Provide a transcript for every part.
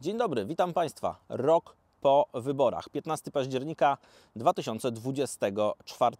Dzień dobry, witam Państwa. Rok po wyborach. 15 października 2024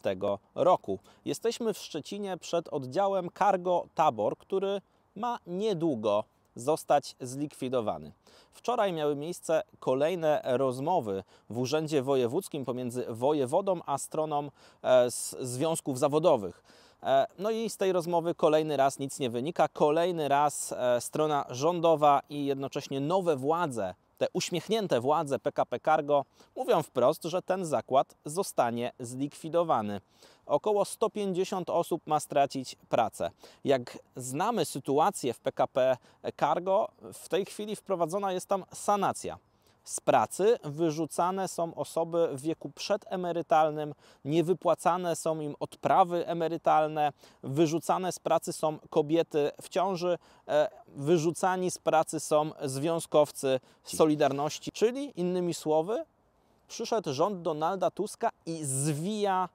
roku. Jesteśmy w Szczecinie przed oddziałem Cargo Tabor, który ma niedługo zostać zlikwidowany. Wczoraj miały miejsce kolejne rozmowy w Urzędzie Wojewódzkim pomiędzy wojewodą a stroną e, związków zawodowych. E, no i z tej rozmowy kolejny raz nic nie wynika. Kolejny raz e, strona rządowa i jednocześnie nowe władze, te uśmiechnięte władze PKP Cargo, mówią wprost, że ten zakład zostanie zlikwidowany. Około 150 osób ma stracić pracę. Jak znamy sytuację w PKP Cargo, w tej chwili wprowadzona jest tam sanacja z pracy, wyrzucane są osoby w wieku przedemerytalnym, niewypłacane są im odprawy emerytalne, wyrzucane z pracy są kobiety w ciąży, e, wyrzucani z pracy są związkowcy Solidarności, czyli innymi słowy, przyszedł rząd Donalda Tuska i zwija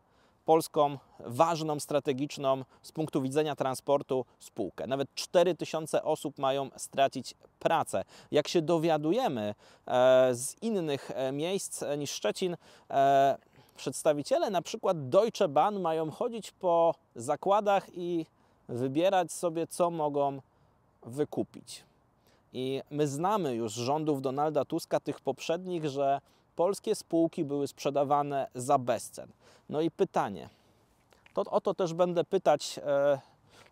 polską ważną, strategiczną z punktu widzenia transportu spółkę. Nawet 4000 osób mają stracić pracę. Jak się dowiadujemy e, z innych e, miejsc niż Szczecin, e, przedstawiciele na przykład Deutsche Bahn mają chodzić po zakładach i wybierać sobie, co mogą wykupić. I my znamy już rządów Donalda Tuska, tych poprzednich, że polskie spółki były sprzedawane za bezcen. No i pytanie, to o to też będę pytać e,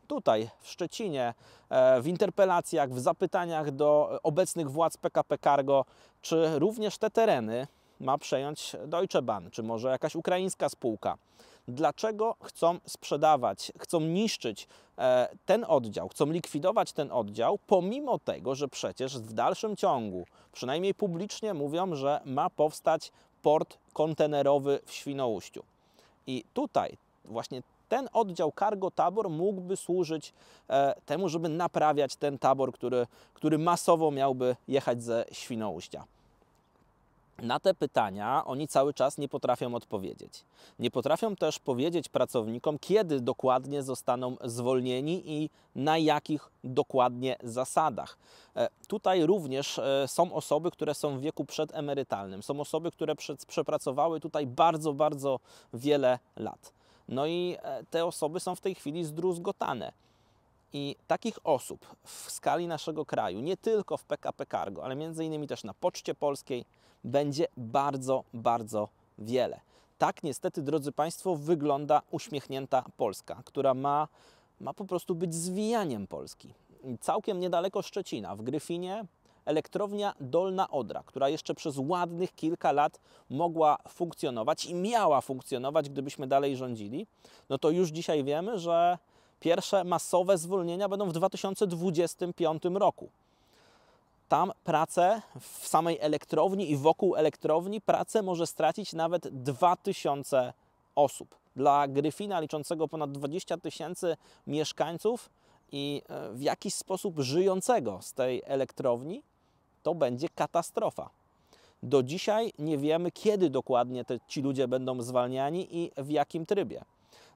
tutaj w Szczecinie, e, w interpelacjach, w zapytaniach do obecnych władz PKP Cargo, czy również te tereny ma przejąć Deutsche Bahn, czy może jakaś ukraińska spółka dlaczego chcą sprzedawać, chcą niszczyć e, ten oddział, chcą likwidować ten oddział, pomimo tego, że przecież w dalszym ciągu, przynajmniej publicznie mówią, że ma powstać port kontenerowy w Świnoujściu. I tutaj właśnie ten oddział Cargo Tabor mógłby służyć e, temu, żeby naprawiać ten tabor, który, który masowo miałby jechać ze Świnoujścia na te pytania oni cały czas nie potrafią odpowiedzieć. Nie potrafią też powiedzieć pracownikom, kiedy dokładnie zostaną zwolnieni i na jakich dokładnie zasadach. E, tutaj również e, są osoby, które są w wieku przedemerytalnym, są osoby, które przepracowały tutaj bardzo, bardzo wiele lat. No i e, te osoby są w tej chwili zdruzgotane. I takich osób w skali naszego kraju, nie tylko w PKP Cargo, ale między innymi też na Poczcie Polskiej, będzie bardzo, bardzo wiele. Tak niestety, drodzy Państwo, wygląda uśmiechnięta Polska, która ma, ma po prostu być zwijaniem Polski. Całkiem niedaleko Szczecina, w Gryfinie, elektrownia Dolna Odra, która jeszcze przez ładnych kilka lat mogła funkcjonować i miała funkcjonować, gdybyśmy dalej rządzili, no to już dzisiaj wiemy, że pierwsze masowe zwolnienia będą w 2025 roku tam pracę w samej elektrowni i wokół elektrowni pracę może stracić nawet 2000 osób. Dla Gryfina liczącego ponad 20 tysięcy mieszkańców i e, w jakiś sposób żyjącego z tej elektrowni, to będzie katastrofa. Do dzisiaj nie wiemy, kiedy dokładnie te, ci ludzie będą zwalniani i w jakim trybie.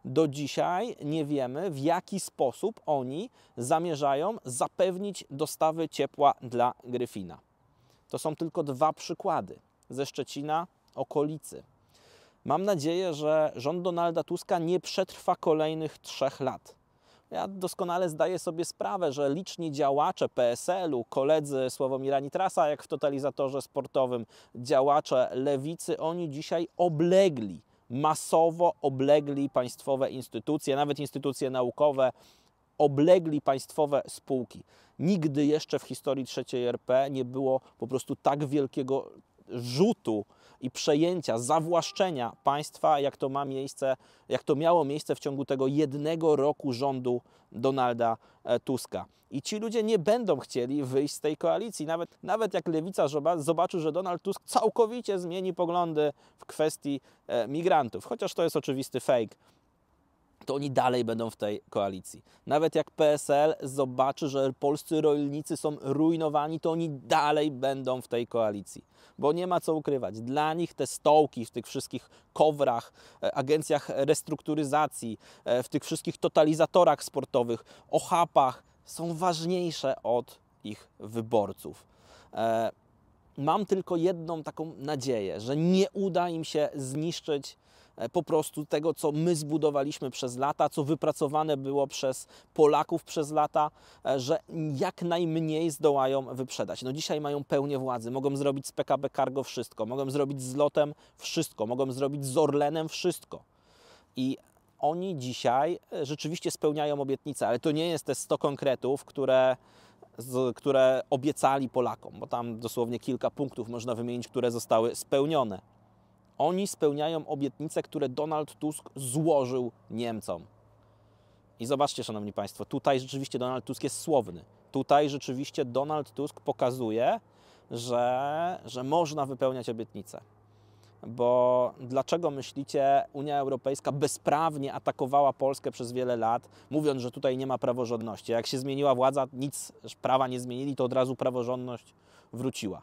Do dzisiaj nie wiemy, w jaki sposób oni zamierzają zapewnić dostawy ciepła dla Gryfina. To są tylko dwa przykłady ze Szczecina, okolicy. Mam nadzieję, że rząd Donalda Tuska nie przetrwa kolejnych trzech lat. Ja doskonale zdaję sobie sprawę, że liczni działacze PSL-u, koledzy Sławomira Nitrasa, jak w totalizatorze sportowym, działacze lewicy, oni dzisiaj oblegli masowo oblegli państwowe instytucje, nawet instytucje naukowe, oblegli państwowe spółki. Nigdy jeszcze w historii III RP nie było po prostu tak wielkiego rzutu i przejęcia, zawłaszczenia państwa, jak to, ma miejsce, jak to miało miejsce w ciągu tego jednego roku rządu Donalda e, Tuska. I ci ludzie nie będą chcieli wyjść z tej koalicji. Nawet, nawet jak lewica zobaczy, że Donald Tusk całkowicie zmieni poglądy w kwestii e, migrantów, chociaż to jest oczywisty fake to oni dalej będą w tej koalicji. Nawet jak PSL zobaczy, że polscy rolnicy są rujnowani, to oni dalej będą w tej koalicji. Bo nie ma co ukrywać. Dla nich te stołki w tych wszystkich kowrach, e, agencjach restrukturyzacji, e, w tych wszystkich totalizatorach sportowych, ochapach są ważniejsze od ich wyborców. E, mam tylko jedną taką nadzieję, że nie uda im się zniszczyć E, po prostu tego, co my zbudowaliśmy przez lata, co wypracowane było przez Polaków przez lata, e, że jak najmniej zdołają wyprzedać. No dzisiaj mają pełnię władzy, mogą zrobić z PKB Cargo wszystko, mogą zrobić z Lotem wszystko, mogą zrobić z Orlenem wszystko. I oni dzisiaj e, rzeczywiście spełniają obietnice, ale to nie jest te 100 konkretów, które, z, które obiecali Polakom, bo tam dosłownie kilka punktów można wymienić, które zostały spełnione oni spełniają obietnice, które Donald Tusk złożył Niemcom. I zobaczcie, Szanowni Państwo, tutaj rzeczywiście Donald Tusk jest słowny. Tutaj rzeczywiście Donald Tusk pokazuje, że, że można wypełniać obietnice. Bo dlaczego myślicie, Unia Europejska bezprawnie atakowała Polskę przez wiele lat, mówiąc, że tutaj nie ma praworządności? Jak się zmieniła władza, nic prawa nie zmienili, to od razu praworządność wróciła.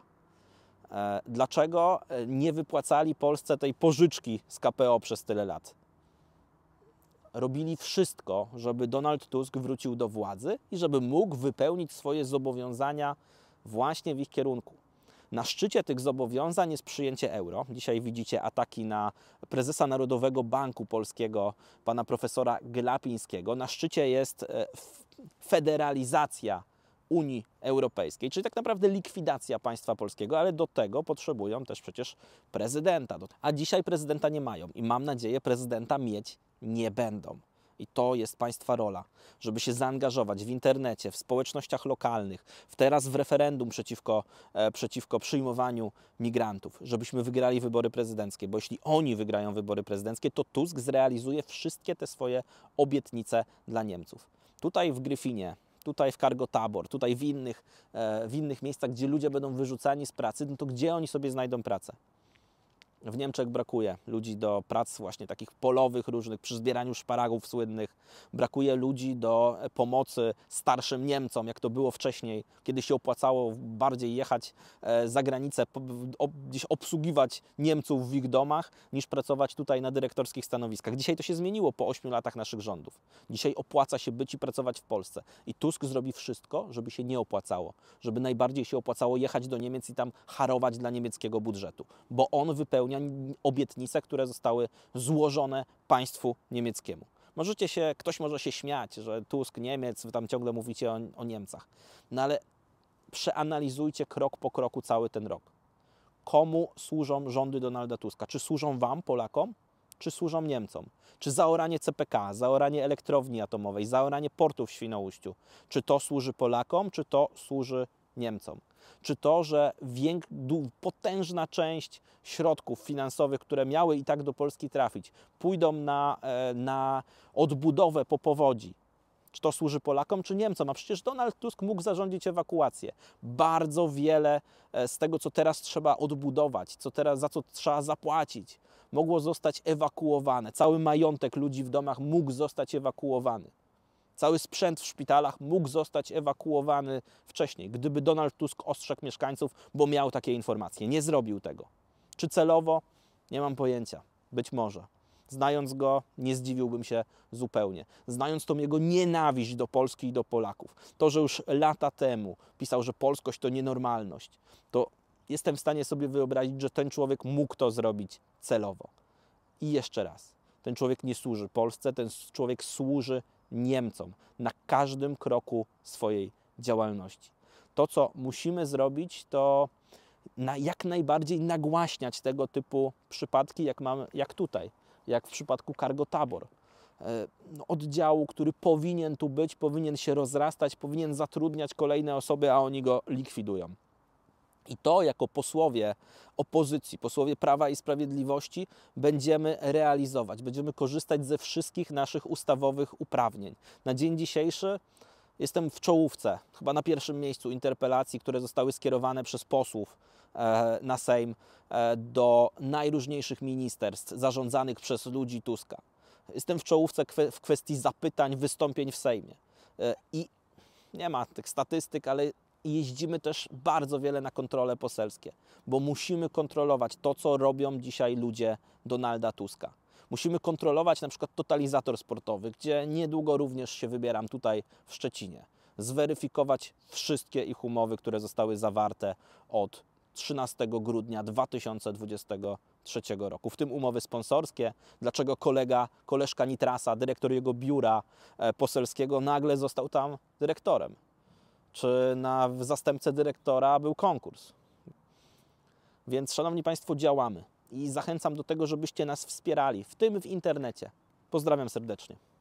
E, dlaczego e, nie wypłacali Polsce tej pożyczki z KPO przez tyle lat? Robili wszystko, żeby Donald Tusk wrócił do władzy i żeby mógł wypełnić swoje zobowiązania właśnie w ich kierunku. Na szczycie tych zobowiązań jest przyjęcie euro. Dzisiaj widzicie ataki na prezesa Narodowego Banku Polskiego, pana profesora Glapińskiego. Na szczycie jest e, federalizacja Unii Europejskiej, czyli tak naprawdę likwidacja państwa polskiego, ale do tego potrzebują też przecież prezydenta. A dzisiaj prezydenta nie mają i mam nadzieję prezydenta mieć nie będą. I to jest Państwa rola, żeby się zaangażować w internecie, w społecznościach lokalnych, w teraz w referendum przeciwko, e, przeciwko przyjmowaniu migrantów, żebyśmy wygrali wybory prezydenckie, bo jeśli oni wygrają wybory prezydenckie, to Tusk zrealizuje wszystkie te swoje obietnice dla Niemców. Tutaj w Gryfinie tutaj w Cargo Tabor, tutaj w innych, e, w innych miejscach, gdzie ludzie będą wyrzucani z pracy, no to gdzie oni sobie znajdą pracę? w Niemczech brakuje ludzi do prac właśnie takich polowych różnych, przy zbieraniu szparagów słynnych. Brakuje ludzi do e, pomocy starszym Niemcom, jak to było wcześniej, kiedy się opłacało bardziej jechać e, za granicę, gdzieś obsługiwać Niemców w ich domach, niż pracować tutaj na dyrektorskich stanowiskach. Dzisiaj to się zmieniło po 8 latach naszych rządów. Dzisiaj opłaca się być i pracować w Polsce. I Tusk zrobi wszystko, żeby się nie opłacało, żeby najbardziej się opłacało jechać do Niemiec i tam harować dla niemieckiego budżetu, bo on wypełni spełnia obietnice, które zostały złożone państwu niemieckiemu. Możecie się, ktoś może się śmiać, że Tusk, Niemiec, wy tam ciągle mówicie o, o Niemcach. No ale przeanalizujcie krok po kroku cały ten rok. Komu służą rządy Donalda Tuska? Czy służą Wam, Polakom? Czy służą Niemcom? Czy zaoranie CPK, zaoranie elektrowni atomowej, zaoranie portu w Świnoujściu? Czy to służy Polakom, czy to służy Niemcom? czy to, że potężna część środków finansowych, które miały i tak do Polski trafić, pójdą na, e, na odbudowę po powodzi, czy to służy Polakom, czy Niemcom. A przecież Donald Tusk mógł zarządzić ewakuację. Bardzo wiele e, z tego, co teraz trzeba odbudować, co teraz, za co trzeba zapłacić, mogło zostać ewakuowane. Cały majątek ludzi w domach mógł zostać ewakuowany. Cały sprzęt w szpitalach mógł zostać ewakuowany wcześniej, gdyby Donald Tusk ostrzegł mieszkańców, bo miał takie informacje. Nie zrobił tego. Czy celowo? Nie mam pojęcia. Być może. Znając go, nie zdziwiłbym się zupełnie. Znając tą jego nienawiść do Polski i do Polaków, to, że już lata temu pisał, że polskość to nienormalność, to jestem w stanie sobie wyobrazić, że ten człowiek mógł to zrobić celowo. I jeszcze raz, ten człowiek nie służy Polsce, ten człowiek służy Niemcom na każdym kroku swojej działalności. To, co musimy zrobić, to na jak najbardziej nagłaśniać tego typu przypadki, jak, mamy, jak tutaj, jak w przypadku Cargo Tabor. E, no, oddziału, który powinien tu być, powinien się rozrastać, powinien zatrudniać kolejne osoby, a oni go likwidują. I to jako posłowie opozycji, posłowie Prawa i Sprawiedliwości będziemy realizować. Będziemy korzystać ze wszystkich naszych ustawowych uprawnień. Na dzień dzisiejszy jestem w czołówce, chyba na pierwszym miejscu interpelacji, które zostały skierowane przez posłów e, na Sejm e, do najróżniejszych ministerstw zarządzanych przez ludzi Tuska. Jestem w czołówce w kwestii zapytań, wystąpień w Sejmie. E, I nie ma tych statystyk, ale i jeździmy też bardzo wiele na kontrole poselskie, bo musimy kontrolować to, co robią dzisiaj ludzie Donalda Tuska. Musimy kontrolować na przykład totalizator sportowy, gdzie niedługo również się wybieram tutaj w Szczecinie. Zweryfikować wszystkie ich umowy, które zostały zawarte od 13 grudnia 2023 roku, w tym umowy sponsorskie, dlaczego kolega, koleżka Nitrasa, dyrektor jego biura e, poselskiego, nagle został tam dyrektorem czy na zastępcę dyrektora był konkurs. Więc, szanowni Państwo, działamy i zachęcam do tego, żebyście nas wspierali, w tym w internecie. Pozdrawiam serdecznie.